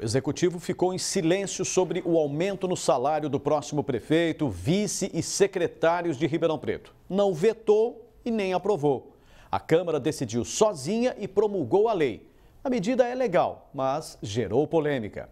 O executivo ficou em silêncio sobre o aumento no salário do próximo prefeito, vice e secretários de Ribeirão Preto. Não vetou e nem aprovou. A Câmara decidiu sozinha e promulgou a lei. A medida é legal, mas gerou polêmica.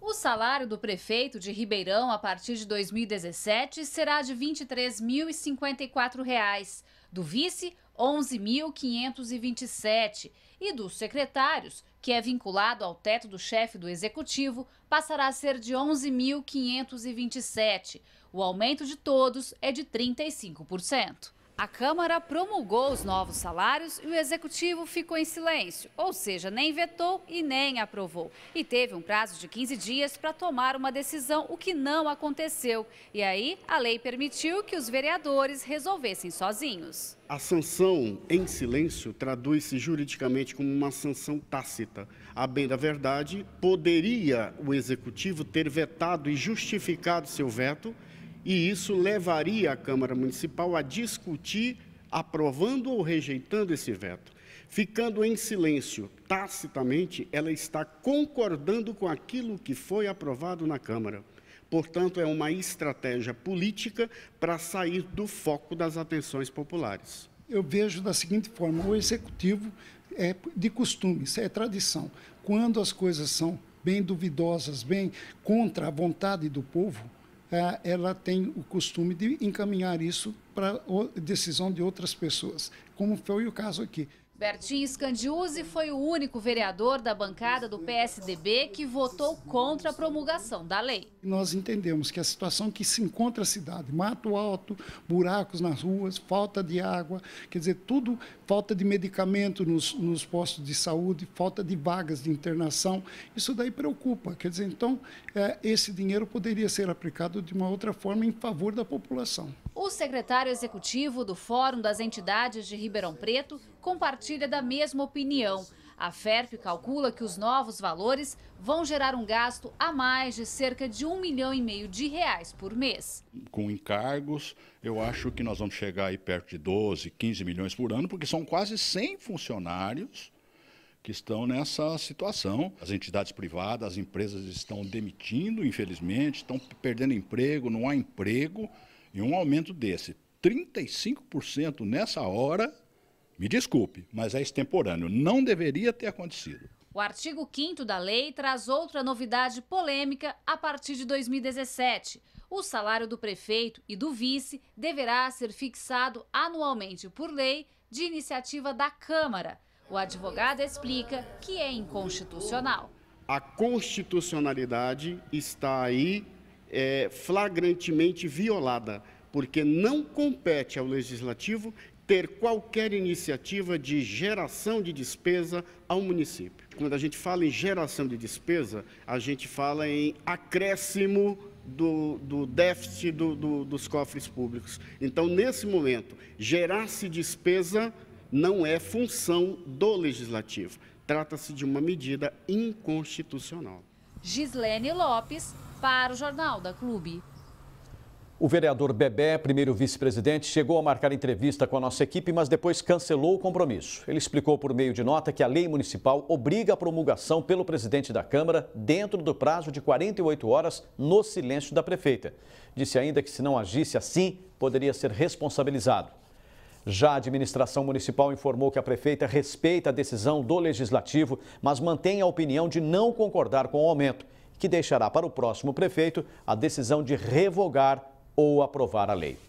O salário do prefeito de Ribeirão a partir de 2017 será de R$ 23.054, do vice R$ 11.527 e dos secretários que é vinculado ao teto do chefe do executivo, passará a ser de 11.527. O aumento de todos é de 35%. A Câmara promulgou os novos salários e o Executivo ficou em silêncio, ou seja, nem vetou e nem aprovou. E teve um prazo de 15 dias para tomar uma decisão, o que não aconteceu. E aí, a lei permitiu que os vereadores resolvessem sozinhos. A sanção em silêncio traduz-se juridicamente como uma sanção tácita. A bem da verdade, poderia o Executivo ter vetado e justificado seu veto e isso levaria a Câmara Municipal a discutir, aprovando ou rejeitando esse veto. Ficando em silêncio, tacitamente, ela está concordando com aquilo que foi aprovado na Câmara. Portanto, é uma estratégia política para sair do foco das atenções populares. Eu vejo da seguinte forma: o executivo é de costumes, é tradição. Quando as coisas são bem duvidosas, bem contra a vontade do povo, é, ela tem o costume de encaminhar isso para decisão de outras pessoas, como foi o caso aqui. Bertinho Scandiuzzi foi o único vereador da bancada do PSDB que votou contra a promulgação da lei. Nós entendemos que a situação que se encontra a cidade, mato alto, buracos nas ruas, falta de água, quer dizer, tudo, falta de medicamento nos, nos postos de saúde, falta de vagas de internação, isso daí preocupa. Quer dizer, então, é, esse dinheiro poderia ser aplicado de uma outra forma em favor da população. O secretário executivo do Fórum das Entidades de Ribeirão Preto compartilha partilha da mesma opinião. A FERP calcula que os novos valores vão gerar um gasto a mais de cerca de um milhão e meio de reais por mês. Com encargos, eu acho que nós vamos chegar aí perto de 12, 15 milhões por ano, porque são quase 100 funcionários que estão nessa situação. As entidades privadas, as empresas estão demitindo, infelizmente, estão perdendo emprego, não há emprego, e um aumento desse, 35% nessa hora, me desculpe, mas é extemporâneo. Não deveria ter acontecido. O artigo 5 da lei traz outra novidade polêmica a partir de 2017. O salário do prefeito e do vice deverá ser fixado anualmente por lei de iniciativa da Câmara. O advogado explica que é inconstitucional. A constitucionalidade está aí é, flagrantemente violada, porque não compete ao legislativo ter qualquer iniciativa de geração de despesa ao município. Quando a gente fala em geração de despesa, a gente fala em acréscimo do, do, déficit do, do, dos cofres públicos. Então, nesse momento, gerar-se despesa não é função do legislativo. Trata-se de uma medida inconstitucional. Gislene Lopes, para o Jornal da Clube. O vereador Bebé, primeiro vice-presidente, chegou a marcar entrevista com a nossa equipe, mas depois cancelou o compromisso. Ele explicou por meio de nota que a lei municipal obriga a promulgação pelo presidente da Câmara dentro do prazo de 48 horas no silêncio da prefeita. Disse ainda que se não agisse assim, poderia ser responsabilizado. Já a administração municipal informou que a prefeita respeita a decisão do legislativo, mas mantém a opinião de não concordar com o aumento, que deixará para o próximo prefeito a decisão de revogar ou aprovar a lei.